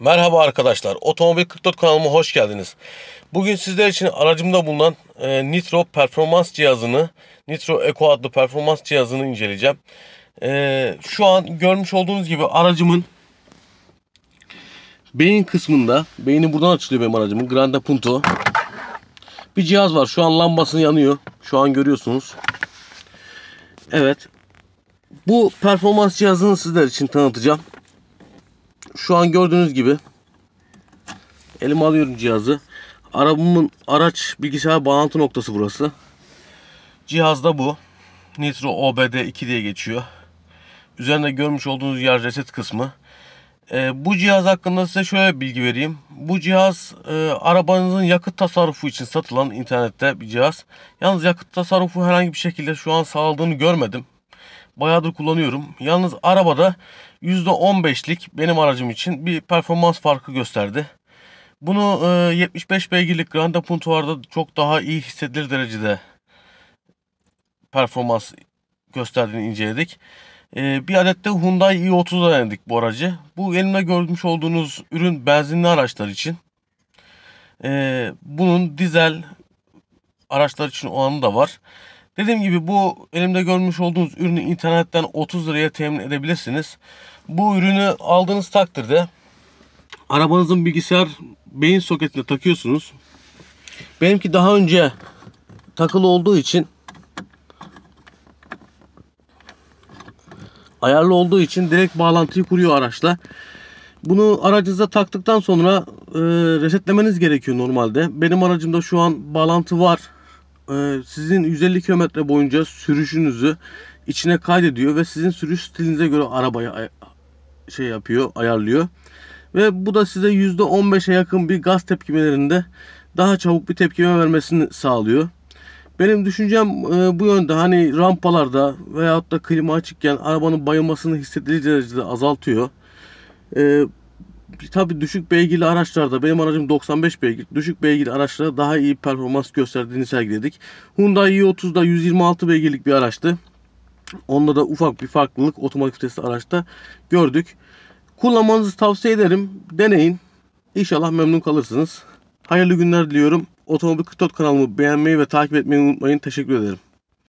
Merhaba arkadaşlar, Otomobil 44 kanalıma hoş geldiniz. Bugün sizler için aracımda bulunan e, Nitro performans cihazını, Nitro Eco adlı performans cihazını inceleyeceğim. E, şu an görmüş olduğunuz gibi aracımın beyin kısmında, beyni buradan açılıyor benim aracımın, Grande Punto. Bir cihaz var, şu an lambasını yanıyor. Şu an görüyorsunuz. Evet, bu performans cihazını sizler için tanıtacağım şu an gördüğünüz gibi elim alıyorum cihazı. Arabamın araç bilgisayar bağlantı noktası burası. Cihazda bu. Nitro OBD2 diye geçiyor. Üzerinde görmüş olduğunuz yer reset kısmı. E, bu cihaz hakkında size şöyle bilgi vereyim. Bu cihaz e, arabanızın yakıt tasarrufu için satılan internette bir cihaz. Yalnız yakıt tasarrufu herhangi bir şekilde şu an sağladığını görmedim. Bayağıdır kullanıyorum. Yalnız arabada %15'lik benim aracım için bir performans farkı gösterdi. Bunu e, 75 beygirlik Grand Punto'da çok daha iyi hissedilir derecede performans gösterdiğini inceledik. E, bir adette Hyundai i30'da denedik bu aracı. Bu elimde görmüş olduğunuz ürün benzinli araçlar için. E, bunun dizel araçlar için olanı da var. Dediğim gibi bu elimde görmüş olduğunuz ürünü internetten 30 liraya temin edebilirsiniz. Bu ürünü aldığınız takdirde arabanızın bilgisayar beyin soketine takıyorsunuz. Benimki daha önce takılı olduğu için ayarlı olduğu için direkt bağlantıyı kuruyor araçla. Bunu aracınıza taktıktan sonra e, resetlemeniz gerekiyor normalde. Benim aracımda şu an bağlantı var. E, sizin 150 km boyunca sürüşünüzü içine kaydediyor ve sizin sürüş stilinize göre arabayı şey yapıyor, ayarlıyor. Ve bu da size %15'e yakın bir gaz tepkimelerinde daha çabuk bir tepkime vermesini sağlıyor. Benim düşüncem e, bu yönde hani rampalarda veyahut da klima açıkken arabanın bayılmasını hissedildiği derecede azaltıyor. E, tabii düşük beygirli araçlarda benim aracım 95 beygir. Düşük beygirli araçlarda daha iyi performans gösterdiğini sergiledik. Hyundai i30'da 126 beygirlik bir araçtı. Onda da ufak bir farklılık otomatik vitesli araçta gördük. Kullanmanızı tavsiye ederim. Deneyin. İnşallah memnun kalırsınız. Hayırlı günler diliyorum. Otomobil 44 kanalımı beğenmeyi ve takip etmeyi unutmayın. Teşekkür ederim.